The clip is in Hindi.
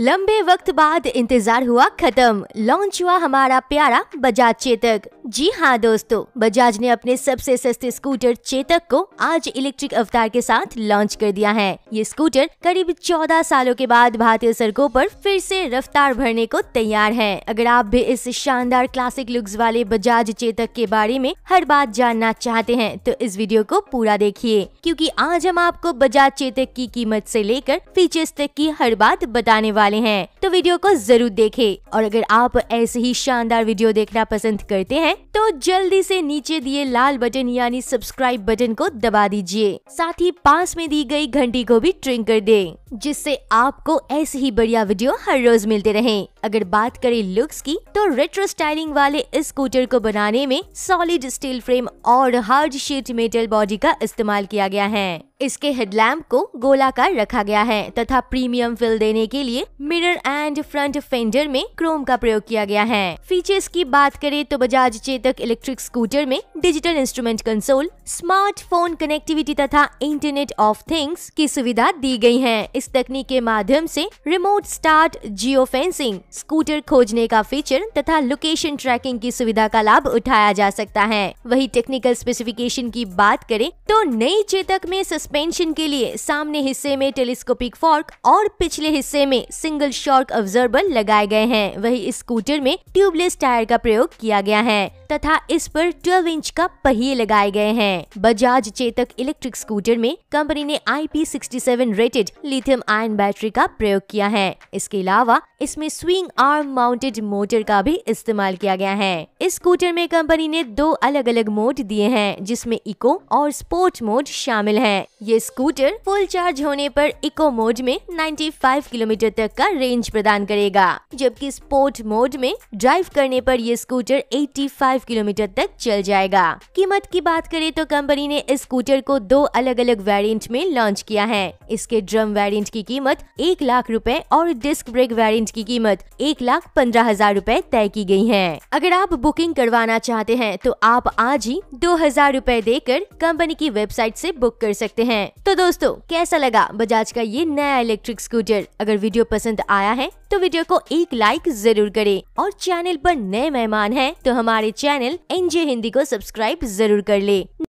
लंबे वक्त बाद इंतजार हुआ खत्म लॉन्च हुआ हमारा प्यारा बजाज चेतक जी हाँ दोस्तों बजाज ने अपने सबसे सस्ते स्कूटर चेतक को आज इलेक्ट्रिक अवतार के साथ लॉन्च कर दिया है ये स्कूटर करीब 14 सालों के बाद भारतीय सड़कों पर फिर से रफ्तार भरने को तैयार है अगर आप भी इस शानदार क्लासिक लुक्स वाले बजाज चेतक के बारे में हर बात जानना चाहते हैं तो इस वीडियो को पूरा देखिए क्यूँकी आज हम आपको बजाज चेतक की कीमत ऐसी लेकर फीचर्स तक की हर बात बताने वाले वाले हैं तो वीडियो को जरूर देखे और अगर आप ऐसे ही शानदार वीडियो देखना पसंद करते हैं तो जल्दी से नीचे दिए लाल बटन यानी सब्सक्राइब बटन को दबा दीजिए साथ ही पास में दी गई घंटी को भी ट्रिंग कर दे जिससे आपको ऐसे ही बढ़िया वीडियो हर रोज मिलते रहे अगर बात करें लुक्स की तो रेट्रो स्टाइलिंग वाले इस स्कूटर को बनाने में सॉलिड स्टील फ्रेम और हार्ड शीट मेटल बॉडी का इस्तेमाल किया गया है इसके हेडलैम्प को गोलाकार रखा गया है तथा प्रीमियम फिल देने के लिए मिरर एंड फ्रंट फेंडर में क्रोम का प्रयोग किया गया है फीचर्स की बात करें तो बजाज चेतक इलेक्ट्रिक स्कूटर में digital instrument console smartphone connectivity तथा इंटरनेट ऑफ थिंग्स की सुविधा दी गई है इस तकनीक के माध्यम से remote start geofencing scooter खोजने का फीचर तथा लोकेशन ट्रैकिंग की सुविधा का लाभ उठाया जा सकता है वही टेक्निकल स्पेसिफिकेशन की बात करें तो नई चेतक में सस्पेंशन के लिए सामने हिस्से में टेलीस्कोपिक फॉर्क और पिछले हिस्से में सिंगल शॉर्क ऑब्जर्वर लगाए गए हैं वही स्कूटर में ट्यूबलेस टायर का प्रयोग किया गया है तथा इस पर 12 इंच का पहिए लगाए गए हैं बजाज चेतक इलेक्ट्रिक स्कूटर में कंपनी ने I P rated lithium ion battery का प्रयोग किया है इसके अलावा इसमें स्विंग आर्म माउंटेड मोटर का भी इस्तेमाल किया गया है इस स्कूटर में कंपनी ने दो अलग अलग मोड दिए हैं जिसमें इको और स्पोर्ट मोड शामिल हैं। ये स्कूटर फुल चार्ज होने पर इको मोड में 95 किलोमीटर तक का रेंज प्रदान करेगा जबकि स्पोर्ट मोड में ड्राइव करने पर ये स्कूटर 85 किलोमीटर तक चल जाएगा कीमत की बात करें तो कंपनी ने इस स्कूटर को दो अलग अलग वेरिएंट में लॉन्च किया है इसके ड्रम वेरिएंट की कीमत एक लाख रूपए और डिस्क ब्रेक वेरिएंट की कीमत एक लाख पंद्रह हजार रूपए तय की गयी है अगर आप बुकिंग करवाना चाहते हैं तो आप आज ही दो हजार रूपए देकर कंपनी की वेबसाइट ऐसी बुक कर सकते हैं तो दोस्तों कैसा लगा बजाज का ये नया इलेक्ट्रिक स्कूटर अगर वीडियो पसंद पसंद आया है तो वीडियो को एक लाइक जरूर करें और चैनल पर नए मेहमान हैं तो हमारे चैनल एनजे हिंदी को सब्सक्राइब जरूर कर ले